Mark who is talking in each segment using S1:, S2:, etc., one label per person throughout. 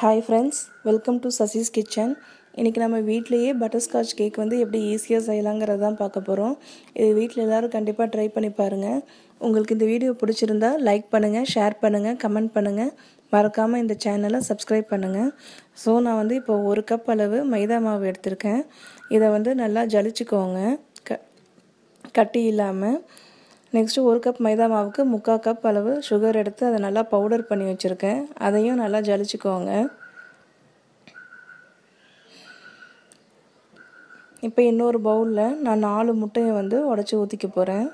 S1: hi friends welcome to Sasi's kitchen இன்றைக்கி நம்ம வீட்லேயே பட்டர்ஸ்காட்ச் கேக் வந்து எப்படி ஈஸியாக செய்யலாங்கிறது தான் பார்க்க போகிறோம் இது வீட்டில் எல்லோரும் கண்டிப்பாக ட்ரை பண்ணி பாருங்கள் உங்களுக்கு இந்த வீடியோ பிடிச்சிருந்தா லைக் பண்ணுங்கள் ஷேர் பண்ணுங்கள் கமெண்ட் பண்ணுங்கள் மறக்காமல் இந்த சேனலை சப்ஸ்கிரைப் பண்ணுங்கள் ஸோ நான் வந்து இப்போ ஒரு கப் அளவு மைதா மாவு எடுத்திருக்கேன் இதை வந்து நல்லா ஜலிச்சுக்கோங்க க கட்டி இல்லாமல் நெக்ஸ்ட்டு ஒரு கப் மைதா மாவுக்கு முக்கால் கப் அளவு சுகர் எடுத்து அதை நல்லா பவுடர் பண்ணி வச்சுருக்கேன் அதையும் நல்லா ஜலிச்சுக்கோங்க இப்போ இன்னொரு பவுலில் நான் நாலு முட்டையை வந்து உடச்சி ஊற்றிக்க போகிறேன்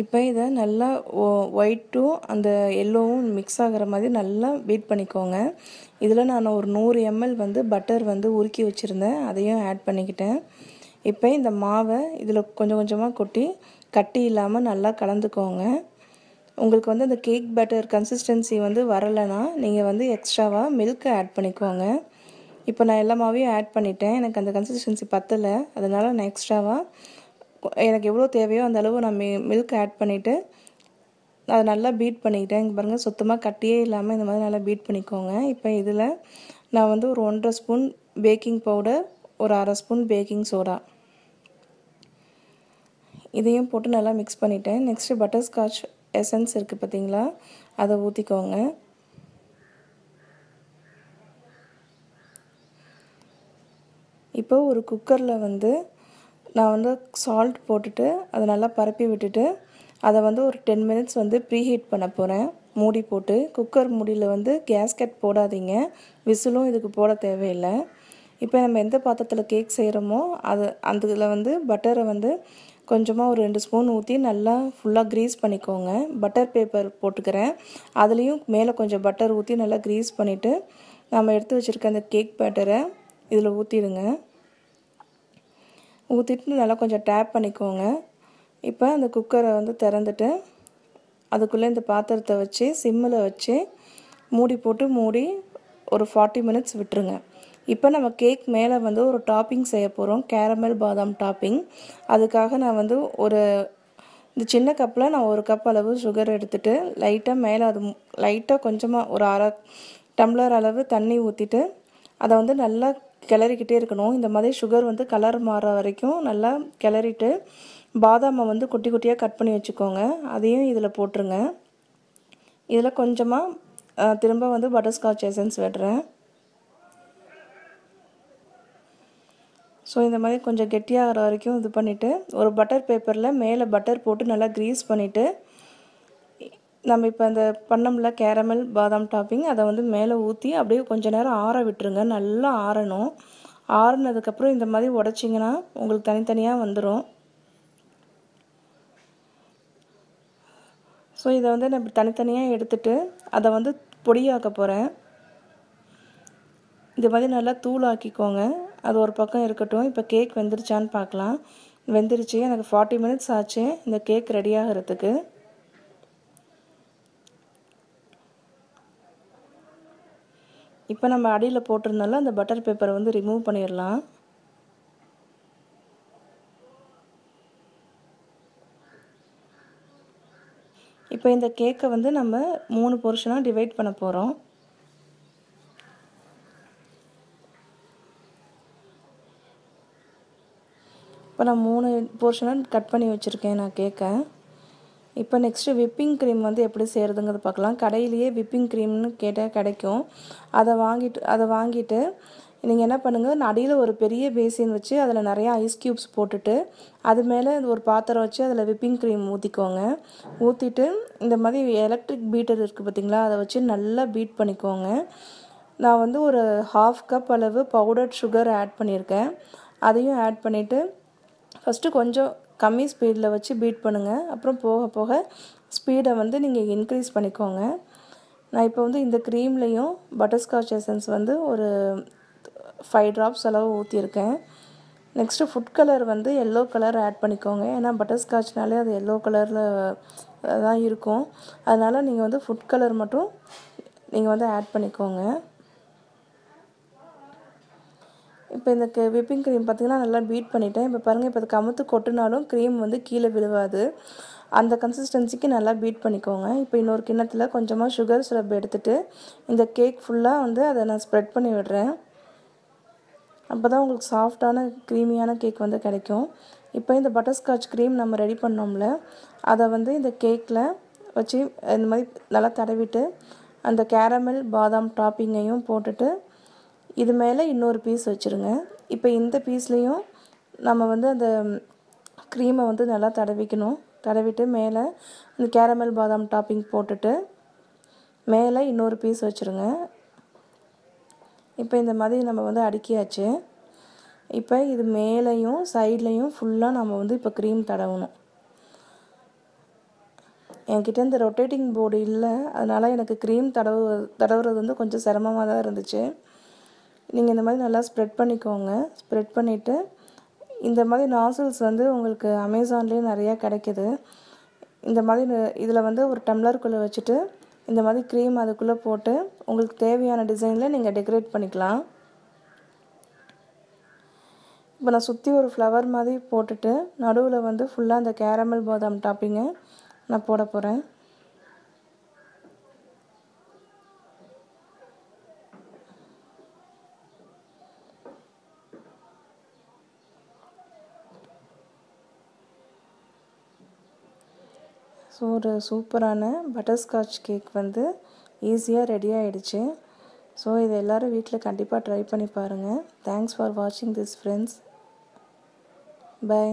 S1: இப்போ இதை நல்லா ஒயிட்டும் அந்த எல்லோவும் மிக்ஸ் ஆகிற மாதிரி நல்லா பீட் பண்ணிக்கோங்க இதில் நான் ஒரு நூறு எம்எல் வந்து பட்டர் வந்து உருக்கி வச்சுருந்தேன் அதையும் ஆட் பண்ணிக்கிட்டேன் இப்போ இந்த மாவை இதில் கொஞ்சம் கொஞ்சமாக கொட்டி கட்டி இல்லாமல் நல்லா கலந்துக்கோங்க உங்களுக்கு வந்து அந்த கேக் பட்டர் கன்சிஸ்டன்சி வந்து வரலைன்னா நீங்கள் வந்து எக்ஸ்ட்ராவாக மில்க்கை ஆட் பண்ணிக்கோங்க இப்போ நான் எல்லா மாவையும் ஆட் பண்ணிட்டேன் எனக்கு அந்த கன்சிஸ்டன்சி பத்தலை அதனால் நான் எக்ஸ்ட்ராவாக எனக்கு எவ்வளோ தேவையோ அந்த அளவு நான் மி மில்க் ஆட் பண்ணிவிட்டு அதை நல்லா பீட் பண்ணிக்கிட்டேன் இங்கே பாருங்கள் சுத்தமாக கட்டியே இல்லாமல் இந்த மாதிரி நல்லா பீட் பண்ணிக்கோங்க இப்போ இதில் நான் வந்து ஒரு ஒன்றரை ஸ்பூன் பேக்கிங் பவுடர் ஒரு அரை ஸ்பூன் பேக்கிங் சோடா இதையும் போட்டு நல்லா மிக்ஸ் பண்ணிட்டேன் நெக்ஸ்ட்டு பட்டர்ஸ்காட்ச் எசன்ஸ் இருக்குது பார்த்தீங்களா அதை ஊற்றிக்கோங்க இப்போ ஒரு குக்கரில் வந்து நான் வந்து சால்ட் போட்டுட்டு அதை நல்லா பரப்பி விட்டுட்டு அதை வந்து ஒரு டென் மினிட்ஸ் வந்து ப்ரீஹீட் பண்ண போகிறேன் மூடி போட்டு குக்கர் மூடியில் வந்து கேஸ்கட் போடாதீங்க விசிலும் இதுக்கு போட தேவையில்லை இப்போ நம்ம எந்த பாத்திரத்தில் கேக் செய்கிறோமோ அது அந்த இதில் வந்து பட்டரை வந்து கொஞ்சமாக ஒரு ரெண்டு ஸ்பூன் ஊற்றி நல்லா ஃபுல்லாக க்ரீஸ் பண்ணிக்கோங்க பட்டர் பேப்பர் போட்டுக்கிறேன் அதுலேயும் மேலே கொஞ்சம் பட்டர் ஊற்றி நல்லா க்ரீஸ் பண்ணிவிட்டு நம்ம எடுத்து வச்சுருக்க அந்த கேக் பேட்டரை இதில் ஊற்றிடுங்க ஊற்றிட்டு நல்லா கொஞ்சம் டேப் பண்ணிக்கோங்க இப்போ அந்த குக்கரை வந்து திறந்துட்டு அதுக்குள்ளே இந்த பாத்திரத்தை வச்சு சிம்மில் வச்சு மூடி போட்டு மூடி ஒரு ஃபார்ட்டி மினிட்ஸ் விட்டுருங்க இப்போ நம்ம கேக் மேலே வந்து ஒரு டாப்பிங் செய்ய போகிறோம் கேரமல் பாதாம் டாப்பிங் அதுக்காக நான் வந்து ஒரு இந்த சின்ன கப்பில் நான் ஒரு கப் அளவு சுகர் எடுத்துகிட்டு லைட்டாக மேலே அது லைட்டாக கொஞ்சமாக ஒரு அரை டம்ளர் அளவு தண்ணி ஊற்றிட்டு அதை வந்து நல்லா கிளறிக்கிட்டே இருக்கணும் இந்த மாதிரி சுகர் வந்து கலர் மாற வரைக்கும் நல்லா கிளறிட்டு பாதாமை வந்து குட்டி குட்டியாக கட் பண்ணி வச்சுக்கோங்க அதையும் இதில் போட்டுருங்க இதில் கொஞ்சமாக திரும்ப வந்து பட்டர்ஸ்காட்ச் எசன்ஸ் வெட்டுறேன் ஸோ இந்த மாதிரி கொஞ்சம் கெட்டியாகிற வரைக்கும் இது பண்ணிவிட்டு ஒரு பட்டர் பேப்பரில் மேலே பட்டர் போட்டு நல்லா க்ரீஸ் பண்ணிவிட்டு நம்ம இப்போ அந்த பண்ணோம்ல கேரமல் பாதாம் டாப்பிங் அதை வந்து மேலே ஊற்றி அப்படியே கொஞ்சம் நேரம் ஆற விட்டுருங்க நல்லா ஆறணும் ஆறுனதுக்கப்புறம் இந்த மாதிரி உடச்சிங்கன்னா உங்களுக்கு தனித்தனியாக வந்துடும் ஸோ இதை வந்து நான் தனித்தனியாக எடுத்துட்டு அதை வந்து பொடியாக்க போகிறேன் இந்த மாதிரி நல்லா தூளாக்கிக்கோங்க அது ஒரு பக்கம் இருக்கட்டும் இப்போ கேக் வெந்துருச்சான்னு பார்க்கலாம் வெந்துருச்சு எனக்கு ஃபார்ட்டி மினிட்ஸ் ஆச்சு இந்த கேக் ரெடி ஆகிறதுக்கு இப்போ நம்ம அடியில் போட்டிருந்தால அந்த பட்டர் பேப்பரை வந்து ரிமூவ் பண்ணிடலாம் இப்போ இந்த கேக்கை வந்து நம்ம மூணு போர்ஷனாக டிவைட் பண்ண போகிறோம் இப்போ நான் மூணு போர்ஷனாக கட் பண்ணி வச்சுருக்கேன் நான் கேக்கை இப்போ நெக்ஸ்ட்டு விப்பிங் க்ரீம் வந்து எப்படி செய்கிறதுங்கிறது பார்க்கலாம் கடையிலேயே விப்பிங் க்ரீம்னு கேட்டால் கிடைக்கும் அதை வாங்கிட்டு அதை வாங்கிட்டு நீங்கள் என்ன பண்ணுங்கள் அடியில் ஒரு பெரிய பேசின் வச்சு அதில் நிறையா ஐஸ் க்யூப்ஸ் போட்டுட்டு அது மேலே ஒரு பாத்திரம் வச்சு அதில் விப்பிங் க்ரீம் ஊற்றிக்கோங்க ஊற்றிட்டு இந்த மாதிரி எலக்ட்ரிக் பீட்டர் இருக்குது பார்த்திங்களா அதை வச்சு நல்லா பீட் பண்ணிக்கோங்க நான் வந்து ஒரு ஹாஃப் கப் அளவு பவுடர்ட் சுகர் ஆட் பண்ணியிருக்கேன் அதையும் ஆட் பண்ணிவிட்டு ஃபஸ்ட்டு கொஞ்சம் கம்மி ஸ்பீடில் வச்சு பீட் பண்ணுங்கள் அப்புறம் போக போக ஸ்பீடை வந்து நீங்கள் இன்க்ரீஸ் பண்ணிக்கோங்க நான் இப்போ வந்து இந்த க்ரீம்லேயும் பட்டர்ஸ்காட்ச் எசன்ஸ் வந்து ஒரு ஃபைவ் ட்ராப்ஸ் அளவு ஊற்றியிருக்கேன் நெக்ஸ்ட்டு ஃபுட் கலர் வந்து எல்லோ கலர் ஆட் பண்ணிக்கோங்க ஏன்னா பட்டர்ஸ்காட்ச்னாலே அது எல்லோ கலரில் தான் இருக்கும் அதனால் நீங்கள் வந்து ஃபுட் கலர் மட்டும் நீங்கள் வந்து ஆட் பண்ணிக்கோங்க இப்போ க விப்பிங் க்ரீம் பார்த்திங்கன்னா நல்லா பீட் பண்ணிவிட்டேன் இப்போ பாருங்கள் இப்போ கமுத்து கொட்டினாலும் க்ரீம் வந்து கீழே விழுவாது அந்த கன்சிஸ்டன்சிக்கு நல்லா பீட் பண்ணிக்கோங்க இப்போ இன்னொரு கிண்ணத்தில் கொஞ்சமாக சுகர் சிரப் எடுத்துகிட்டு இந்த கேக் ஃபுல்லாக வந்து அதை நான் ஸ்ப்ரெட் பண்ணி விடுறேன் அப்போ தான் உங்களுக்கு சாஃப்டான க்ரீமியான கேக் வந்து கிடைக்கும் இப்போ இந்த பட்டர்ஸ்காட்ச் க்ரீம் நம்ம ரெடி பண்ணோம்ல அதை வந்து இந்த கேக்கில் வச்சு இந்த மாதிரி நல்லா தடவிட்டு அந்த கேரமல் பாதாம் டாப்பிங்கையும் போட்டுட்டு இது மேலே இன்னொரு பீஸ் வச்சுருங்க இப்போ இந்த பீஸ்லேயும் நம்ம வந்து அந்த க்ரீமை வந்து நல்லா தடவிக்கணும் தடவிட்டு மேலே இந்த கேரமல் பாதாம் டாப்பிங் போட்டுட்டு மேலே இன்னொரு பீஸ் வச்சுருங்க இப்போ இந்த மாதிரி நம்ம வந்து அடுக்கியாச்சு இப்போ இது மேலேயும் சைட்லேயும் ஃபுல்லாக நம்ம வந்து இப்போ க்ரீம் தடவணும் என்கிட்ட இந்த ரொட்டேட்டிங் போர்டு இல்லை அதனால் எனக்கு க்ரீம் தடவு தடவுறது வந்து கொஞ்சம் சிரமமாக தான் இருந்துச்சு நீங்கள் இந்த மாதிரி நல்லா ஸ்ப்ரெட் பண்ணிக்கோங்க ஸ்ப்ரெட் பண்ணிவிட்டு இந்த மாதிரி நாசில்ஸ் வந்து உங்களுக்கு அமேசான்லேயே நிறையா கிடைக்கிது இந்த மாதிரி இதில் வந்து ஒரு டம்ளருக்குள்ளே வச்சுட்டு இந்த மாதிரி க்ரீம் அதுக்குள்ளே போட்டு உங்களுக்கு தேவையான டிசைனில் நீங்கள் டெக்கரேட் பண்ணிக்கலாம் இப்போ நான் சுற்றி ஒரு ஃப்ளவர் மாதிரி போட்டுட்டு நடுவில் வந்து ஃபுல்லாக அந்த கேரமல் பாதாம் டாப்பிங்கை நான் போட போகிறேன் ஸோ ஒரு சூப்பரான பட்டர்ஸ்காட்ச் கேக் வந்து ஈஸியாக ரெடி ஆகிடுச்சு ஸோ இதை எல்லோரும் வீட்டில் கண்டிப்பாக ட்ரை பண்ணி பாருங்கள் தேங்க்ஸ் ஃபார் வாட்சிங் திஸ் ஃப்ரெண்ட்ஸ் பை